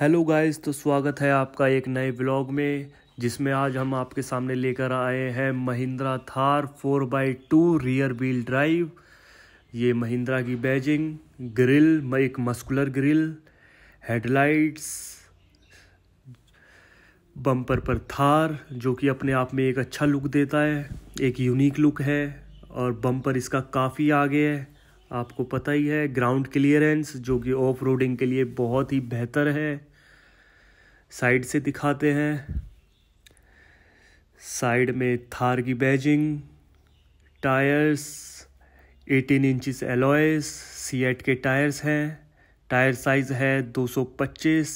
hello guys तो स्वागत है आपका एक नए ब्लॉग में जिसमें आज हम आपके सामने लेकर आए हैं Mahindra Thar four by two rear wheel drive ये महिंद्रा की बैजिंग ग्रिल एक मस्कुलर ग्रिल हेडलाइट्स बम्पर पर थार जो कि अपने आप में एक अच्छा लुक देता है एक यूनिक लुक है और बम्पर इसका काफ़ी आगे है आपको पता ही है ग्राउंड क्लियरेंस जो कि ऑफ रोडिंग के लिए बहुत ही बेहतर है साइड से दिखाते हैं साइड में थार की badging tyres 18 inches alloys CEAT के टायर्स हैं टायर साइज़ है 225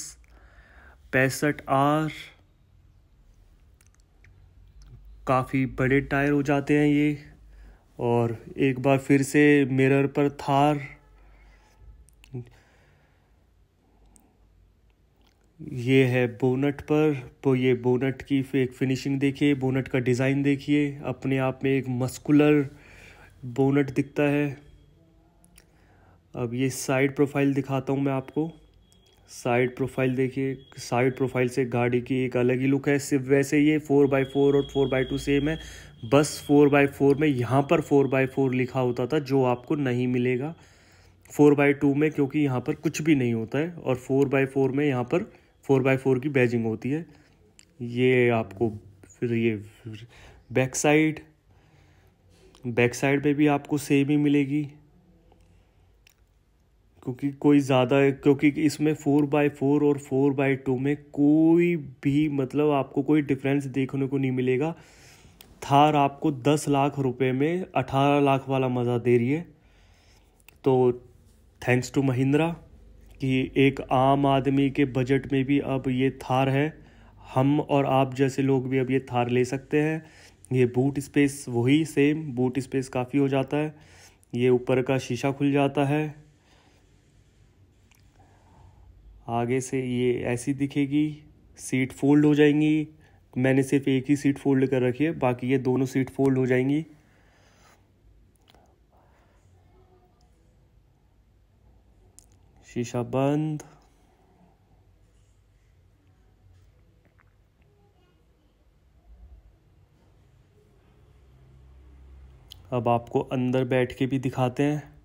पैंसठ आर काफ़ी बड़े टायर हो जाते हैं ये और एक बार फिर से मिरर पर थार ये है बोनट पर तो ये बोनट की एक फिनिशिंग देखिए बोनट का डिज़ाइन देखिए अपने आप में एक मस्कुलर बोनट दिखता है अब ये साइड प्रोफाइल दिखाता हूँ मैं आपको साइड प्रोफाइल देखिए साइड प्रोफाइल से गाड़ी की एक अलग ही लुक है सिर्फ वैसे ये फोर बाई फोर और फोर बाई टू सेम है बस फोर बाई फोर में यहाँ पर फोर बाई फोर लिखा होता था जो आपको नहीं मिलेगा फोर बाई टू में क्योंकि यहाँ पर कुछ भी नहीं होता है और फोर बाई फोर में यहाँ पर फोर बाई फोर की बैजिंग होती है ये आपको फिर ये फिर बैक साइड बैक साइड पर भी आपको सेम ही मिलेगी क्योंकि कोई ज़्यादा क्योंकि इसमें फ़ोर बाई फोर और फोर बाई टू में कोई भी मतलब आपको कोई डिफरेंस देखने को नहीं मिलेगा थार आपको दस लाख रुपए में अठारह लाख वाला मज़ा दे रही है तो थैंक्स टू महिंद्रा कि एक आम आदमी के बजट में भी अब ये थार है हम और आप जैसे लोग भी अब ये थार ले सकते हैं ये बूट स्पेस वही सेम बूट स्पेस काफ़ी हो जाता है ये ऊपर का शीशा खुल जाता है आगे से ये ऐसी दिखेगी सीट फोल्ड हो जाएंगी मैंने सिर्फ एक ही सीट फोल्ड कर रखी है बाकी ये दोनों सीट फोल्ड हो जाएंगी शीशा बंद अब आपको अंदर बैठ के भी दिखाते हैं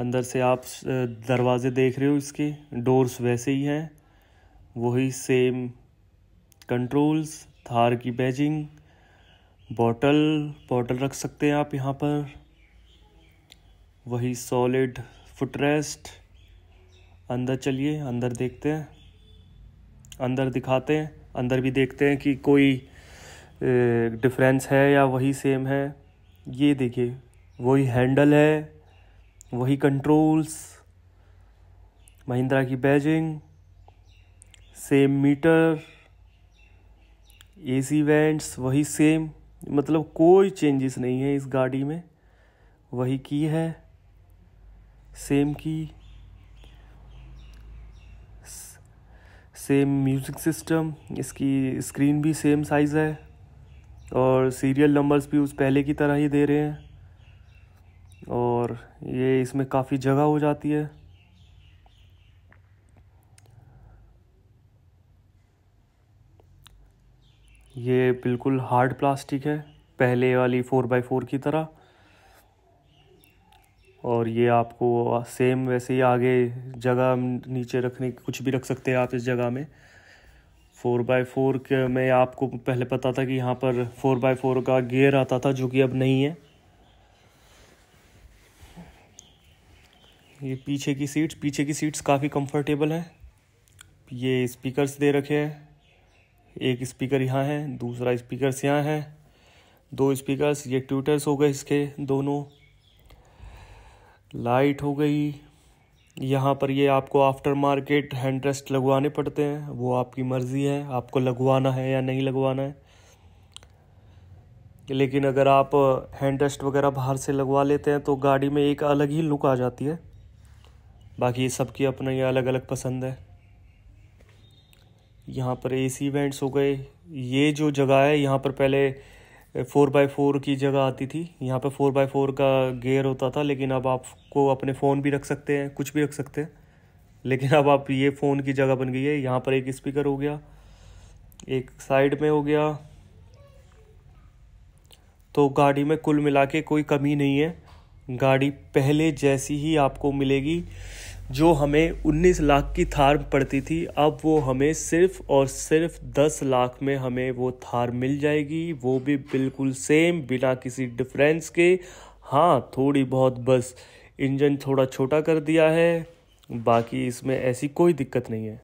अंदर से आप दरवाज़े देख रहे हो इसके डोर्स वैसे ही हैं वही सेम कंट्रोल्स थार की बैजिंग बॉटल बॉटल रख सकते हैं आप यहाँ पर वही सॉलिड फुटरेस्ट अंदर चलिए अंदर देखते हैं अंदर दिखाते हैं अंदर भी देखते हैं कि कोई डिफरेंस है या वही सेम है ये देखिए वही हैंडल है वही कंट्रोल्स महिंद्रा की badging same meter AC vents वही सेम मतलब कोई चेंजेस नहीं है इस गाड़ी में वही की है सेम की सेम म्यूज़िक सिस्टम इसकी स्क्रीन भी सेम साइज़ है और सीरियल नंबर्स भी उस पहले की तरह ही दे रहे हैं और ये इसमें काफ़ी जगह हो जाती है ये बिल्कुल हार्ड प्लास्टिक है पहले वाली फ़ोर बाई फ़ोर की तरह और ये आपको सेम वैसे ही आगे जगह नीचे रखने कुछ भी रख सकते हैं आप इस जगह में फ़ोर बाई फ़ोर के में आपको पहले पता था कि यहाँ पर फ़ोर बाई फ़ोर का गेयर आता था जो कि अब नहीं है ये पीछे की सीट्स पीछे की सीट्स काफ़ी कंफर्टेबल हैं ये स्पीकर्स दे रखे हैं एक स्पीकर यहाँ है दूसरा स्पीकर्स यहाँ है दो स्पीकर्स ये ट्यूटर्स हो गए इसके दोनों लाइट हो गई यहाँ पर ये आपको आफ्टर मार्केट हैंड रेस्ट लगवाने पड़ते हैं वो आपकी मर्ज़ी है आपको लगवाना है या नहीं लगवाना है लेकिन अगर आप हैंड रेस्ट वगैरह बाहर से लगवा लेते हैं तो गाड़ी में एक अलग ही लुक आ जाती है बाकी सबकी अपना ये अलग अलग पसंद है यहाँ पर एसी वेंट्स हो गए ये जो जगह है यहाँ पर पहले फ़ोर बाई फ़ोर की जगह आती थी यहाँ पर फ़ोर बाई फ़ोर का गेयर होता था लेकिन अब आपको अपने फ़ोन भी रख सकते हैं कुछ भी रख सकते हैं लेकिन अब आप ये फ़ोन की जगह बन गई है यहाँ पर एक स्पीकर हो गया एक साइड में हो गया तो गाड़ी में कुल मिला के कोई कमी नहीं है गाड़ी पहले जैसी ही आपको मिलेगी जो हमें 19 लाख की थार पड़ती थी अब वो हमें सिर्फ और सिर्फ 10 लाख में हमें वो थार मिल जाएगी वो भी बिल्कुल सेम बिना किसी डिफरेंस के हाँ थोड़ी बहुत बस इंजन थोड़ा छोटा कर दिया है बाकी इसमें ऐसी कोई दिक्कत नहीं है